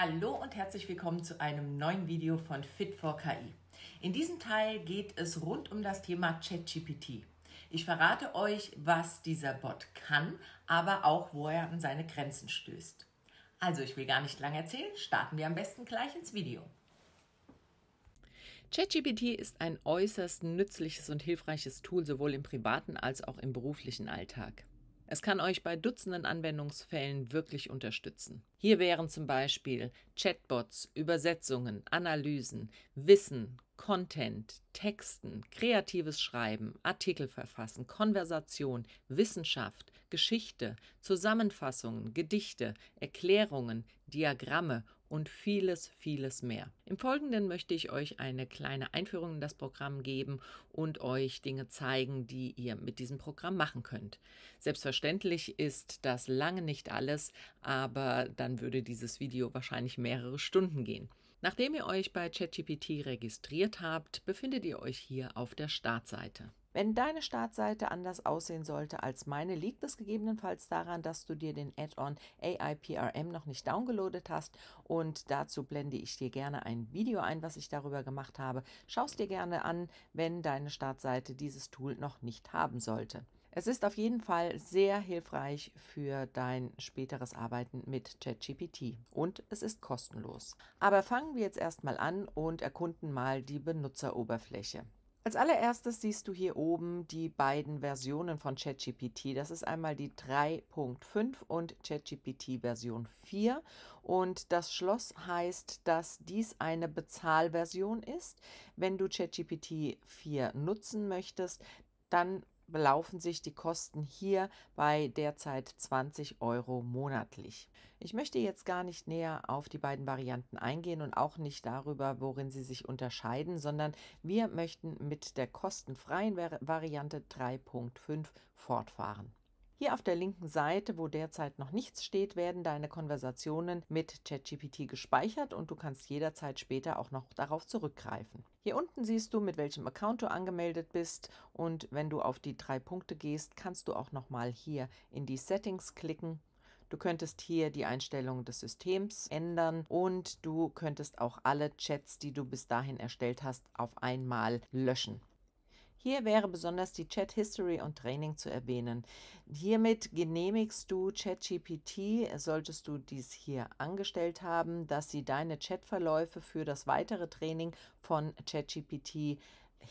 Hallo und herzlich willkommen zu einem neuen Video von Fit for KI. In diesem Teil geht es rund um das Thema ChatGPT. Ich verrate euch, was dieser Bot kann, aber auch, wo er an seine Grenzen stößt. Also, ich will gar nicht lange erzählen, starten wir am besten gleich ins Video. ChatGPT ist ein äußerst nützliches und hilfreiches Tool sowohl im privaten als auch im beruflichen Alltag. Es kann euch bei Dutzenden Anwendungsfällen wirklich unterstützen. Hier wären zum Beispiel Chatbots, Übersetzungen, Analysen, Wissen, Content, Texten, kreatives Schreiben, Artikel verfassen, Konversation, Wissenschaft, Geschichte, Zusammenfassungen, Gedichte, Erklärungen, Diagramme und vieles, vieles mehr. Im Folgenden möchte ich euch eine kleine Einführung in das Programm geben und euch Dinge zeigen, die ihr mit diesem Programm machen könnt. Selbstverständlich ist das lange nicht alles, aber dann würde dieses Video wahrscheinlich mehrere Stunden gehen. Nachdem ihr euch bei ChatGPT registriert habt, befindet ihr euch hier auf der Startseite. Wenn deine Startseite anders aussehen sollte als meine, liegt es gegebenenfalls daran, dass du dir den Add-on AIPRM noch nicht downgeloadet hast und dazu blende ich dir gerne ein Video ein, was ich darüber gemacht habe. Schau es dir gerne an, wenn deine Startseite dieses Tool noch nicht haben sollte. Es ist auf jeden Fall sehr hilfreich für dein späteres Arbeiten mit ChatGPT und es ist kostenlos. Aber fangen wir jetzt erstmal an und erkunden mal die Benutzeroberfläche. Als allererstes siehst du hier oben die beiden Versionen von ChatGPT. Das ist einmal die 3.5 und ChatGPT Version 4. Und das Schloss heißt, dass dies eine Bezahlversion ist. Wenn du ChatGPT 4 nutzen möchtest, dann belaufen sich die Kosten hier bei derzeit 20 Euro monatlich. Ich möchte jetzt gar nicht näher auf die beiden Varianten eingehen und auch nicht darüber, worin sie sich unterscheiden, sondern wir möchten mit der kostenfreien Variante 3.5 fortfahren. Hier auf der linken Seite, wo derzeit noch nichts steht, werden deine Konversationen mit ChatGPT gespeichert und du kannst jederzeit später auch noch darauf zurückgreifen. Hier unten siehst du, mit welchem Account du angemeldet bist und wenn du auf die drei Punkte gehst, kannst du auch nochmal hier in die Settings klicken Du könntest hier die Einstellungen des Systems ändern und du könntest auch alle Chats, die du bis dahin erstellt hast, auf einmal löschen. Hier wäre besonders die Chat History und Training zu erwähnen. Hiermit genehmigst du ChatGPT, solltest du dies hier angestellt haben, dass sie deine Chatverläufe für das weitere Training von ChatGPT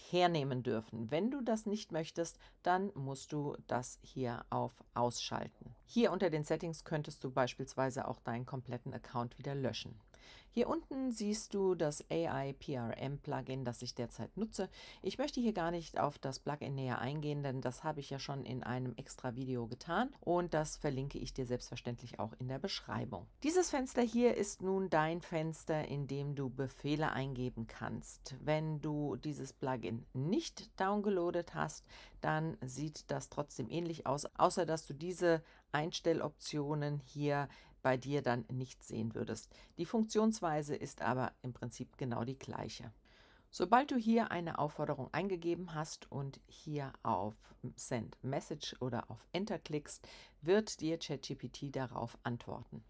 hernehmen dürfen. Wenn du das nicht möchtest, dann musst du das hier auf Ausschalten. Hier unter den Settings könntest du beispielsweise auch deinen kompletten Account wieder löschen. Hier unten siehst du das AI PRM Plugin, das ich derzeit nutze. Ich möchte hier gar nicht auf das Plugin näher eingehen, denn das habe ich ja schon in einem extra Video getan und das verlinke ich dir selbstverständlich auch in der Beschreibung. Dieses Fenster hier ist nun dein Fenster, in dem du Befehle eingeben kannst. Wenn du dieses Plugin nicht downgeloadet hast, dann sieht das trotzdem ähnlich aus, außer dass du diese Einstelloptionen hier bei dir dann nicht sehen würdest. Die Funktionsweise ist aber im Prinzip genau die gleiche. Sobald du hier eine Aufforderung eingegeben hast und hier auf Send Message oder auf Enter klickst, wird dir ChatGPT darauf antworten.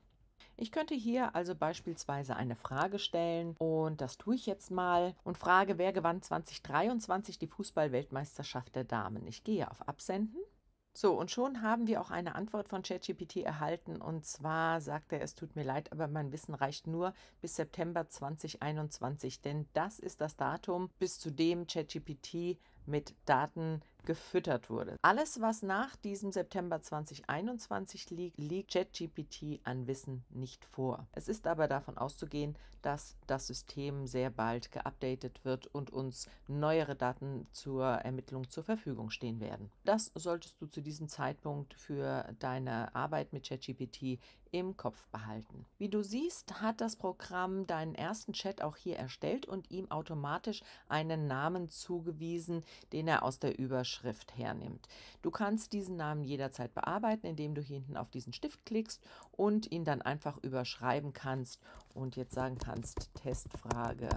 Ich könnte hier also beispielsweise eine Frage stellen und das tue ich jetzt mal und frage, wer gewann 2023 die Fußballweltmeisterschaft der Damen. Ich gehe auf Absenden so, und schon haben wir auch eine Antwort von ChatGPT erhalten. Und zwar sagt er, es tut mir leid, aber mein Wissen reicht nur bis September 2021, denn das ist das Datum, bis zu dem ChatGPT mit Daten gefüttert wurde. Alles, was nach diesem September 2021 liegt, liegt ChatGPT an Wissen nicht vor. Es ist aber davon auszugehen, dass das System sehr bald geupdatet wird und uns neuere Daten zur Ermittlung zur Verfügung stehen werden. Das solltest du zu diesem Zeitpunkt für deine Arbeit mit ChatGPT im Kopf behalten. Wie du siehst, hat das Programm deinen ersten Chat auch hier erstellt und ihm automatisch einen Namen zugewiesen, den er aus der Überschrift hernimmt. Du kannst diesen Namen jederzeit bearbeiten, indem du hier hinten auf diesen Stift klickst und ihn dann einfach überschreiben kannst und jetzt sagen kannst, Testfrage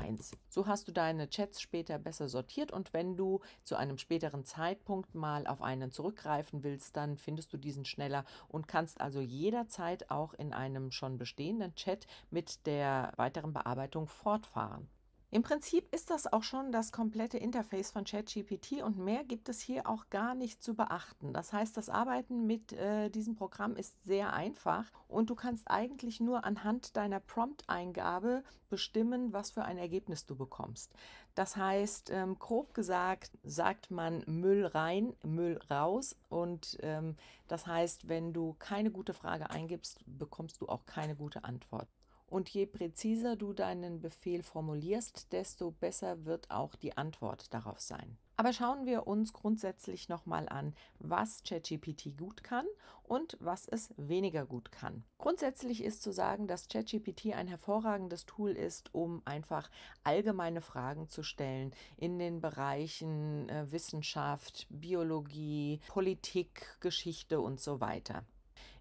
1. So hast du deine Chats später besser sortiert und wenn du zu einem späteren Zeitpunkt mal auf einen zurückgreifen willst, dann findest du diesen schneller und kannst also jederzeit auch in einem schon bestehenden Chat mit der weiteren Bearbeitung fortfahren. Im Prinzip ist das auch schon das komplette Interface von ChatGPT und mehr gibt es hier auch gar nicht zu beachten. Das heißt, das Arbeiten mit äh, diesem Programm ist sehr einfach und du kannst eigentlich nur anhand deiner Prompt-Eingabe bestimmen, was für ein Ergebnis du bekommst. Das heißt, ähm, grob gesagt, sagt man Müll rein, Müll raus und ähm, das heißt, wenn du keine gute Frage eingibst, bekommst du auch keine gute Antwort. Und je präziser du deinen Befehl formulierst, desto besser wird auch die Antwort darauf sein. Aber schauen wir uns grundsätzlich nochmal an, was ChatGPT gut kann und was es weniger gut kann. Grundsätzlich ist zu sagen, dass ChatGPT ein hervorragendes Tool ist, um einfach allgemeine Fragen zu stellen in den Bereichen äh, Wissenschaft, Biologie, Politik, Geschichte und so weiter.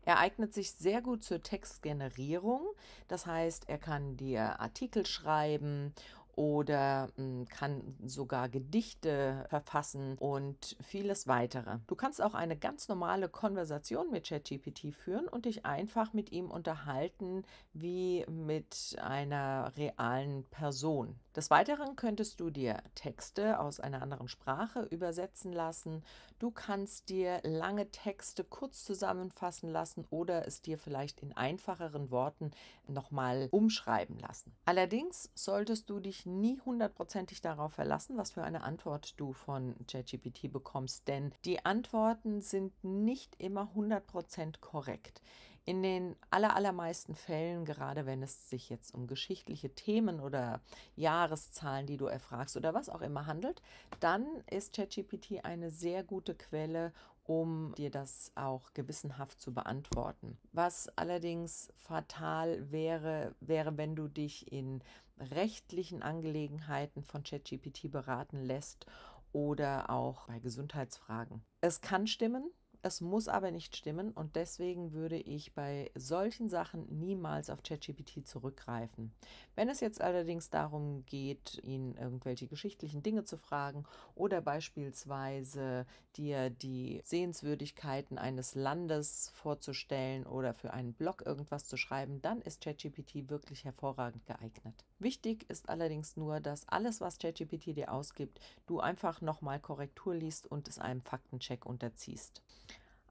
Er eignet sich sehr gut zur Textgenerierung. Das heißt, er kann dir Artikel schreiben oder hm, kann sogar Gedichte verfassen und vieles weitere. Du kannst auch eine ganz normale Konversation mit ChatGPT führen und dich einfach mit ihm unterhalten wie mit einer realen Person. Des Weiteren könntest du dir Texte aus einer anderen Sprache übersetzen lassen. Du kannst dir lange Texte kurz zusammenfassen lassen oder es dir vielleicht in einfacheren Worten nochmal umschreiben lassen. Allerdings solltest du dich nie hundertprozentig darauf verlassen, was für eine Antwort du von ChatGPT bekommst, denn die Antworten sind nicht immer hundertprozentig korrekt. In den allermeisten Fällen, gerade wenn es sich jetzt um geschichtliche Themen oder Jahreszahlen, die du erfragst oder was auch immer handelt, dann ist ChatGPT eine sehr gute Quelle, um dir das auch gewissenhaft zu beantworten. Was allerdings fatal wäre, wäre, wenn du dich in rechtlichen Angelegenheiten von ChatGPT beraten lässt oder auch bei Gesundheitsfragen. Es kann stimmen, es muss aber nicht stimmen und deswegen würde ich bei solchen Sachen niemals auf ChatGPT zurückgreifen. Wenn es jetzt allerdings darum geht, ihn irgendwelche geschichtlichen Dinge zu fragen oder beispielsweise dir die Sehenswürdigkeiten eines Landes vorzustellen oder für einen Blog irgendwas zu schreiben, dann ist ChatGPT wirklich hervorragend geeignet. Wichtig ist allerdings nur, dass alles, was ChatGPT dir ausgibt, du einfach nochmal Korrektur liest und es einem Faktencheck unterziehst.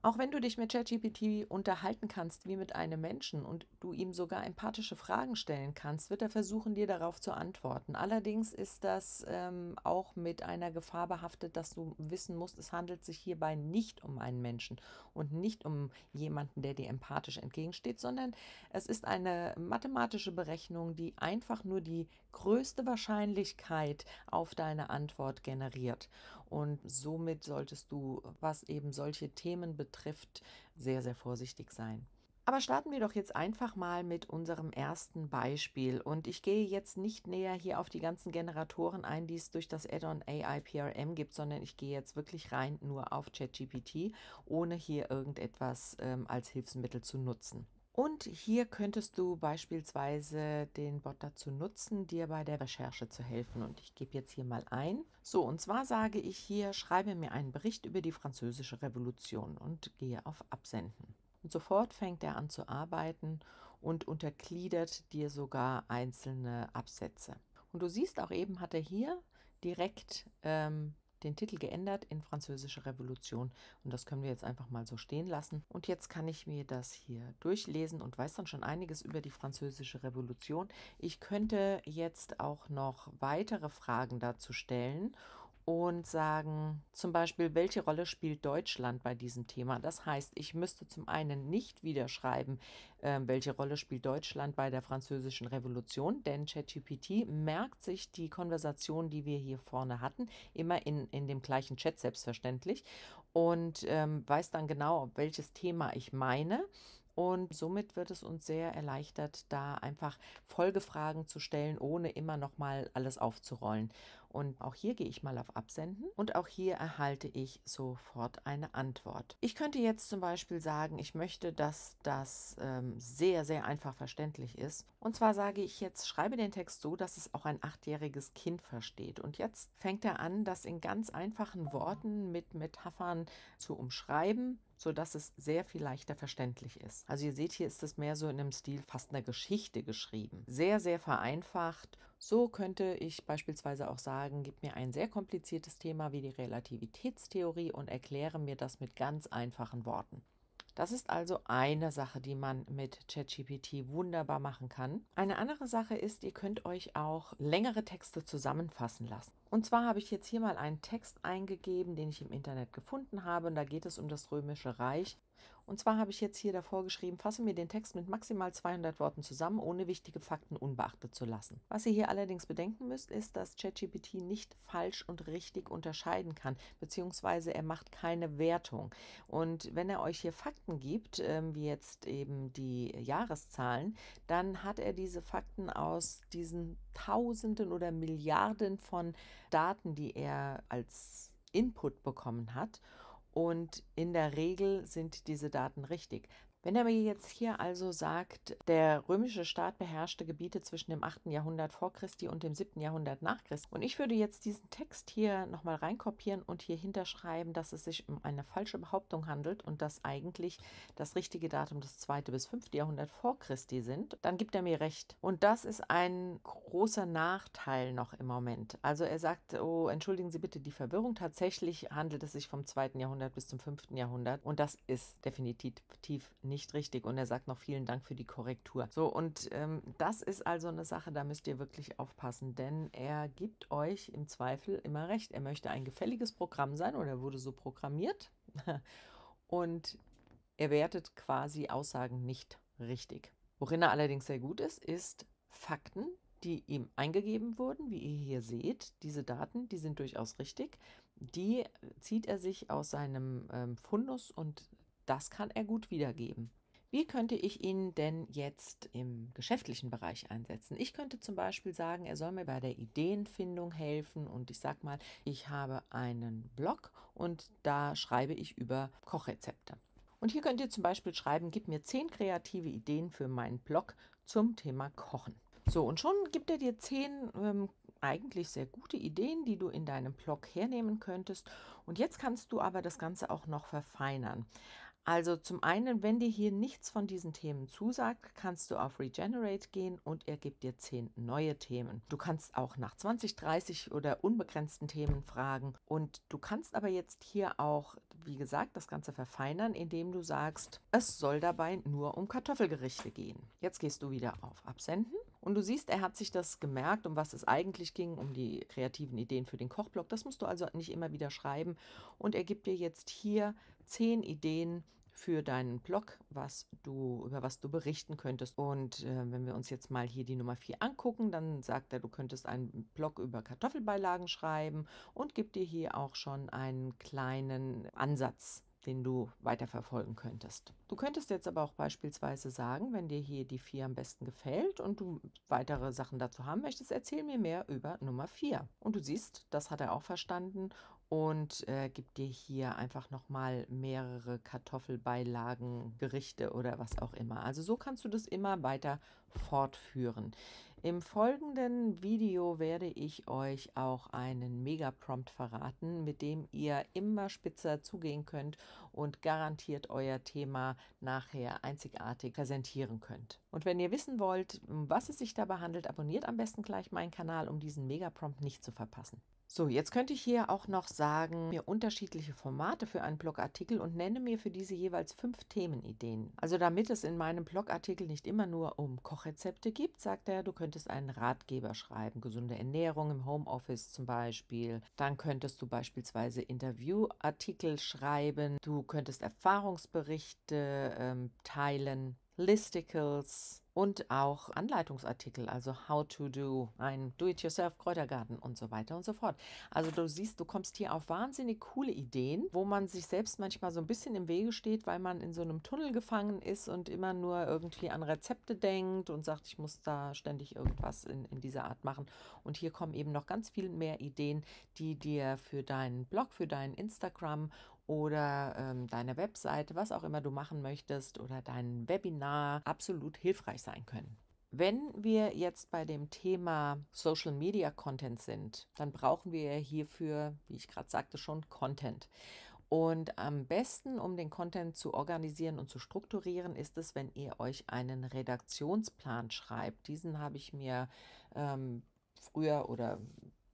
Auch wenn du dich mit ChatGPT unterhalten kannst wie mit einem Menschen und du ihm sogar empathische Fragen stellen kannst, wird er versuchen, dir darauf zu antworten. Allerdings ist das ähm, auch mit einer Gefahr behaftet, dass du wissen musst, es handelt sich hierbei nicht um einen Menschen und nicht um jemanden, der dir empathisch entgegensteht, sondern es ist eine mathematische Berechnung, die einfach nur die größte Wahrscheinlichkeit auf deine Antwort generiert. Und somit solltest du, was eben solche Themen betrifft, sehr, sehr vorsichtig sein. Aber starten wir doch jetzt einfach mal mit unserem ersten Beispiel. Und ich gehe jetzt nicht näher hier auf die ganzen Generatoren ein, die es durch das Add-on AI PRM gibt, sondern ich gehe jetzt wirklich rein nur auf ChatGPT, ohne hier irgendetwas ähm, als Hilfsmittel zu nutzen. Und hier könntest du beispielsweise den Bot dazu nutzen, dir bei der Recherche zu helfen. Und ich gebe jetzt hier mal ein. So, und zwar sage ich hier, schreibe mir einen Bericht über die französische Revolution und gehe auf Absenden. Und sofort fängt er an zu arbeiten und untergliedert dir sogar einzelne Absätze. Und du siehst auch eben, hat er hier direkt ähm, den Titel geändert in Französische Revolution. Und das können wir jetzt einfach mal so stehen lassen. Und jetzt kann ich mir das hier durchlesen und weiß dann schon einiges über die Französische Revolution. Ich könnte jetzt auch noch weitere Fragen dazu stellen und sagen zum Beispiel, welche Rolle spielt Deutschland bei diesem Thema? Das heißt, ich müsste zum einen nicht wieder schreiben, äh, welche Rolle spielt Deutschland bei der französischen Revolution, denn ChatGPT merkt sich die Konversation, die wir hier vorne hatten, immer in, in dem gleichen Chat selbstverständlich und ähm, weiß dann genau, welches Thema ich meine. Und somit wird es uns sehr erleichtert, da einfach Folgefragen zu stellen, ohne immer nochmal alles aufzurollen. Und auch hier gehe ich mal auf Absenden und auch hier erhalte ich sofort eine Antwort. Ich könnte jetzt zum Beispiel sagen, ich möchte, dass das ähm, sehr, sehr einfach verständlich ist. Und zwar sage ich jetzt, schreibe den Text so, dass es auch ein achtjähriges Kind versteht. Und jetzt fängt er an, das in ganz einfachen Worten mit Metaphern zu umschreiben, sodass es sehr viel leichter verständlich ist. Also ihr seht, hier ist es mehr so in einem Stil fast einer Geschichte geschrieben. Sehr, sehr vereinfacht so könnte ich beispielsweise auch sagen, gib mir ein sehr kompliziertes Thema wie die Relativitätstheorie und erkläre mir das mit ganz einfachen Worten. Das ist also eine Sache, die man mit ChatGPT wunderbar machen kann. Eine andere Sache ist, ihr könnt euch auch längere Texte zusammenfassen lassen. Und zwar habe ich jetzt hier mal einen Text eingegeben, den ich im Internet gefunden habe. Und da geht es um das Römische Reich und zwar habe ich jetzt hier davor geschrieben, fasse mir den Text mit maximal 200 Worten zusammen, ohne wichtige Fakten unbeachtet zu lassen. Was ihr hier allerdings bedenken müsst, ist, dass ChatGPT nicht falsch und richtig unterscheiden kann, beziehungsweise er macht keine Wertung. Und wenn er euch hier Fakten gibt, ähm, wie jetzt eben die Jahreszahlen, dann hat er diese Fakten aus diesen Tausenden oder Milliarden von Daten, die er als Input bekommen hat und in der Regel sind diese Daten richtig. Wenn er mir jetzt hier also sagt, der römische Staat beherrschte Gebiete zwischen dem 8. Jahrhundert vor Christi und dem 7. Jahrhundert nach Christi und ich würde jetzt diesen Text hier nochmal reinkopieren und hier hinterschreiben, dass es sich um eine falsche Behauptung handelt und dass eigentlich das richtige Datum das 2. bis 5. Jahrhundert vor Christi sind, dann gibt er mir recht. Und das ist ein großer Nachteil noch im Moment. Also er sagt, oh, entschuldigen Sie bitte die Verwirrung, tatsächlich handelt es sich vom 2. Jahrhundert bis zum 5. Jahrhundert und das ist definitiv nicht nicht richtig. Und er sagt noch vielen Dank für die Korrektur. So, und ähm, das ist also eine Sache, da müsst ihr wirklich aufpassen, denn er gibt euch im Zweifel immer recht. Er möchte ein gefälliges Programm sein oder wurde so programmiert. und er wertet quasi Aussagen nicht richtig. Worin er allerdings sehr gut ist, ist Fakten, die ihm eingegeben wurden, wie ihr hier seht. Diese Daten, die sind durchaus richtig. Die zieht er sich aus seinem ähm, Fundus und das kann er gut wiedergeben. Wie könnte ich ihn denn jetzt im geschäftlichen Bereich einsetzen? Ich könnte zum Beispiel sagen, er soll mir bei der Ideenfindung helfen und ich sag mal, ich habe einen Blog und da schreibe ich über Kochrezepte. Und hier könnt ihr zum Beispiel schreiben, gib mir zehn kreative Ideen für meinen Blog zum Thema Kochen. So, und schon gibt er dir zehn ähm, eigentlich sehr gute Ideen, die du in deinem Blog hernehmen könntest. Und jetzt kannst du aber das Ganze auch noch verfeinern. Also zum einen, wenn dir hier nichts von diesen Themen zusagt, kannst du auf Regenerate gehen und er gibt dir zehn neue Themen. Du kannst auch nach 20, 30 oder unbegrenzten Themen fragen. Und du kannst aber jetzt hier auch, wie gesagt, das Ganze verfeinern, indem du sagst, es soll dabei nur um Kartoffelgerichte gehen. Jetzt gehst du wieder auf Absenden. Und du siehst, er hat sich das gemerkt, um was es eigentlich ging, um die kreativen Ideen für den Kochblock. Das musst du also nicht immer wieder schreiben. Und er gibt dir jetzt hier zehn Ideen, für deinen Blog, was du, über was du berichten könntest. Und äh, wenn wir uns jetzt mal hier die Nummer 4 angucken, dann sagt er, du könntest einen Blog über Kartoffelbeilagen schreiben und gibt dir hier auch schon einen kleinen Ansatz den du weiterverfolgen könntest. Du könntest jetzt aber auch beispielsweise sagen, wenn dir hier die 4 am besten gefällt und du weitere Sachen dazu haben möchtest, erzähl mir mehr über Nummer 4. Und du siehst, das hat er auch verstanden und äh, gebe dir hier einfach nochmal mehrere Kartoffelbeilagen, Gerichte oder was auch immer. Also so kannst du das immer weiter fortführen. Im folgenden Video werde ich euch auch einen Mega-Prompt verraten, mit dem ihr immer spitzer zugehen könnt und garantiert euer Thema nachher einzigartig präsentieren könnt. Und wenn ihr wissen wollt, was es sich dabei handelt, abonniert am besten gleich meinen Kanal, um diesen Mega-Prompt nicht zu verpassen. So, jetzt könnte ich hier auch noch sagen, mir unterschiedliche Formate für einen Blogartikel und nenne mir für diese jeweils fünf Themenideen. Also damit es in meinem Blogartikel nicht immer nur um Kochrezepte gibt, sagt er, du könntest einen Ratgeber schreiben, gesunde Ernährung im Homeoffice zum Beispiel. Dann könntest du beispielsweise Interviewartikel schreiben, du könntest Erfahrungsberichte ähm, teilen. Listicles und auch Anleitungsartikel, also How to Do, ein Do-it-yourself-Kräutergarten und so weiter und so fort. Also du siehst, du kommst hier auf wahnsinnig coole Ideen, wo man sich selbst manchmal so ein bisschen im Wege steht, weil man in so einem Tunnel gefangen ist und immer nur irgendwie an Rezepte denkt und sagt, ich muss da ständig irgendwas in, in dieser Art machen. Und hier kommen eben noch ganz viel mehr Ideen, die dir für deinen Blog, für deinen Instagram oder ähm, deine Webseite, was auch immer du machen möchtest oder dein Webinar absolut hilfreich sein können. Wenn wir jetzt bei dem Thema Social Media Content sind, dann brauchen wir hierfür, wie ich gerade sagte, schon Content. Und am besten, um den Content zu organisieren und zu strukturieren, ist es, wenn ihr euch einen Redaktionsplan schreibt. Diesen habe ich mir ähm, früher oder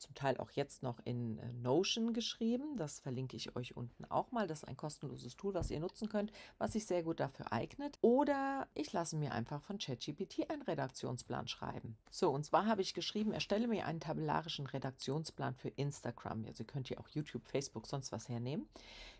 zum Teil auch jetzt noch in äh, Notion geschrieben. Das verlinke ich euch unten auch mal. Das ist ein kostenloses Tool, was ihr nutzen könnt, was sich sehr gut dafür eignet. Oder ich lasse mir einfach von ChatGPT einen Redaktionsplan schreiben. So, und zwar habe ich geschrieben, erstelle mir einen tabellarischen Redaktionsplan für Instagram. Also könnt ihr auch YouTube, Facebook, sonst was hernehmen.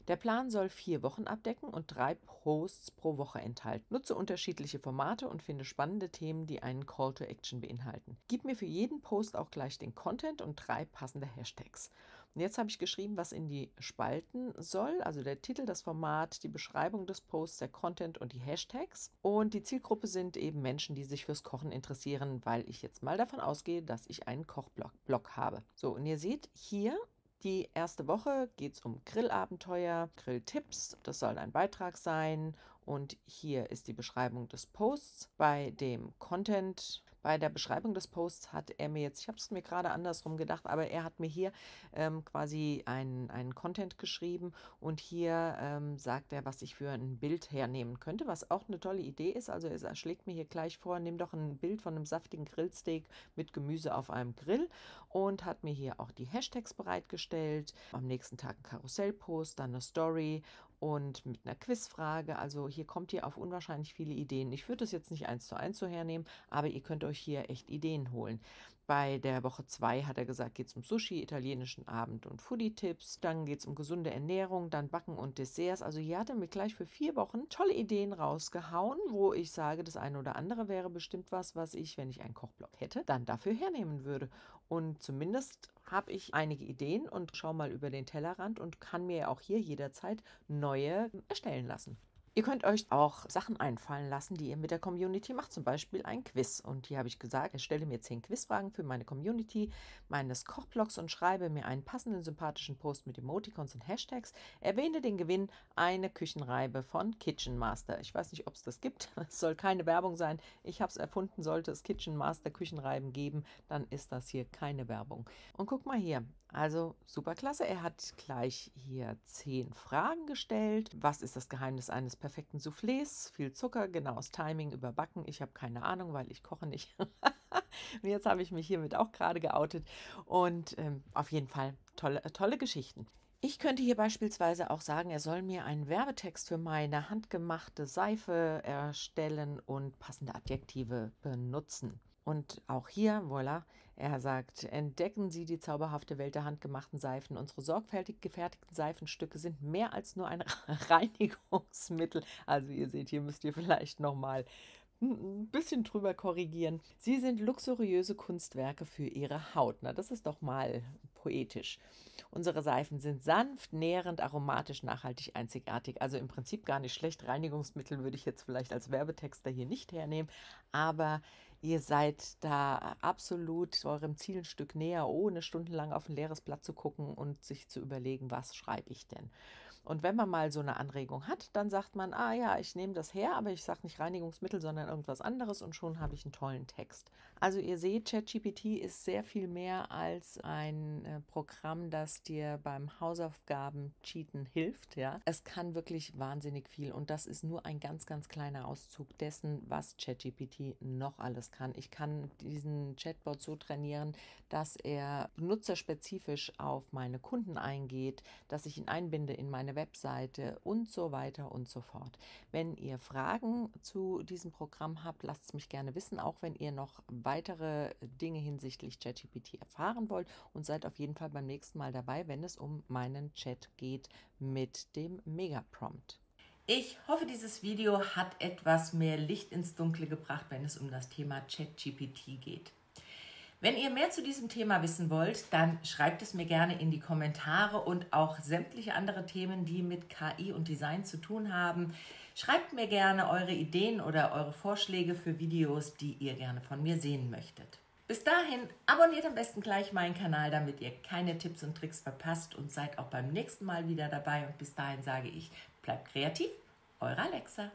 Der Plan soll vier Wochen abdecken und drei Posts pro Woche enthalten. Nutze unterschiedliche Formate und finde spannende Themen, die einen Call to Action beinhalten. Gib mir für jeden Post auch gleich den Content und drei passende Hashtags. Und jetzt habe ich geschrieben, was in die Spalten soll, also der Titel, das Format, die Beschreibung des Posts, der Content und die Hashtags. Und die Zielgruppe sind eben Menschen, die sich fürs Kochen interessieren, weil ich jetzt mal davon ausgehe, dass ich einen Kochblog habe. So, und ihr seht hier, die erste Woche geht es um Grillabenteuer, Grilltipps, das soll ein Beitrag sein und hier ist die Beschreibung des Posts. Bei dem Content bei der Beschreibung des Posts hat er mir jetzt, ich habe es mir gerade andersrum gedacht, aber er hat mir hier ähm, quasi einen, Content geschrieben und hier ähm, sagt er, was ich für ein Bild hernehmen könnte, was auch eine tolle Idee ist. Also er schlägt mir hier gleich vor, nimm doch ein Bild von einem saftigen Grillsteak mit Gemüse auf einem Grill und hat mir hier auch die Hashtags bereitgestellt. Am nächsten Tag ein Karussellpost, dann eine Story und mit einer Quizfrage. Also hier kommt ihr auf unwahrscheinlich viele Ideen. Ich würde das jetzt nicht eins zu eins so hernehmen, aber ihr könnt euch hier echt Ideen holen. Bei der Woche 2 hat er gesagt, geht es um Sushi, italienischen Abend und Foodie-Tipps. Dann geht es um gesunde Ernährung, dann Backen und Desserts. Also hier hat er mir gleich für vier Wochen tolle Ideen rausgehauen, wo ich sage, das eine oder andere wäre bestimmt was, was ich, wenn ich einen Kochblock hätte, dann dafür hernehmen würde. Und zumindest habe ich einige Ideen und schaue mal über den Tellerrand und kann mir auch hier jederzeit neue erstellen lassen. Ihr könnt euch auch Sachen einfallen lassen, die ihr mit der Community macht, zum Beispiel ein Quiz. Und hier habe ich gesagt, erstelle mir zehn Quizfragen für meine Community meines Kochblogs und schreibe mir einen passenden sympathischen Post mit Emoticons und Hashtags. Erwähne den Gewinn eine Küchenreibe von Kitchen Master. Ich weiß nicht, ob es das gibt. Es soll keine Werbung sein. Ich habe es erfunden. Sollte es Kitchen Master Küchenreiben geben, dann ist das hier keine Werbung. Und guck mal hier, also super klasse. Er hat gleich hier zehn Fragen gestellt. Was ist das Geheimnis eines perfekten Soufflés? Viel Zucker, genaues Timing, überbacken. Ich habe keine Ahnung, weil ich koche nicht. und jetzt habe ich mich hiermit auch gerade geoutet. Und ähm, auf jeden Fall tolle, tolle Geschichten. Ich könnte hier beispielsweise auch sagen, er soll mir einen Werbetext für meine handgemachte Seife erstellen und passende Adjektive benutzen. Und auch hier, voilà, er sagt, entdecken Sie die zauberhafte Welt der handgemachten Seifen. Unsere sorgfältig gefertigten Seifenstücke sind mehr als nur ein Reinigungsmittel. Also ihr seht, hier müsst ihr vielleicht nochmal ein bisschen drüber korrigieren. Sie sind luxuriöse Kunstwerke für ihre Haut. Na, das ist doch mal poetisch. Unsere Seifen sind sanft, nährend, aromatisch, nachhaltig, einzigartig. Also im Prinzip gar nicht schlecht. Reinigungsmittel würde ich jetzt vielleicht als Werbetexter hier nicht hernehmen, aber Ihr seid da absolut eurem Ziel ein Stück näher, ohne stundenlang auf ein leeres Blatt zu gucken und sich zu überlegen, was schreibe ich denn. Und wenn man mal so eine Anregung hat, dann sagt man, ah ja, ich nehme das her, aber ich sage nicht Reinigungsmittel, sondern irgendwas anderes und schon habe ich einen tollen Text. Also ihr seht, ChatGPT ist sehr viel mehr als ein äh, Programm, das dir beim Hausaufgaben cheaten hilft. Ja, es kann wirklich wahnsinnig viel und das ist nur ein ganz, ganz kleiner Auszug dessen, was ChatGPT noch alles kann. Ich kann diesen Chatbot so trainieren, dass er benutzerspezifisch auf meine Kunden eingeht, dass ich ihn einbinde in meine Webseite und so weiter und so fort. Wenn ihr Fragen zu diesem Programm habt, lasst es mich gerne wissen, auch wenn ihr noch weitere Dinge hinsichtlich ChatGPT erfahren wollt und seid auf jeden Fall beim nächsten Mal dabei, wenn es um meinen Chat geht mit dem Megaprompt. Ich hoffe, dieses Video hat etwas mehr Licht ins Dunkle gebracht, wenn es um das Thema ChatGPT geht. Wenn ihr mehr zu diesem Thema wissen wollt, dann schreibt es mir gerne in die Kommentare und auch sämtliche andere Themen, die mit KI und Design zu tun haben. Schreibt mir gerne eure Ideen oder eure Vorschläge für Videos, die ihr gerne von mir sehen möchtet. Bis dahin, abonniert am besten gleich meinen Kanal, damit ihr keine Tipps und Tricks verpasst und seid auch beim nächsten Mal wieder dabei. Und bis dahin sage ich, bleibt kreativ, eure Alexa.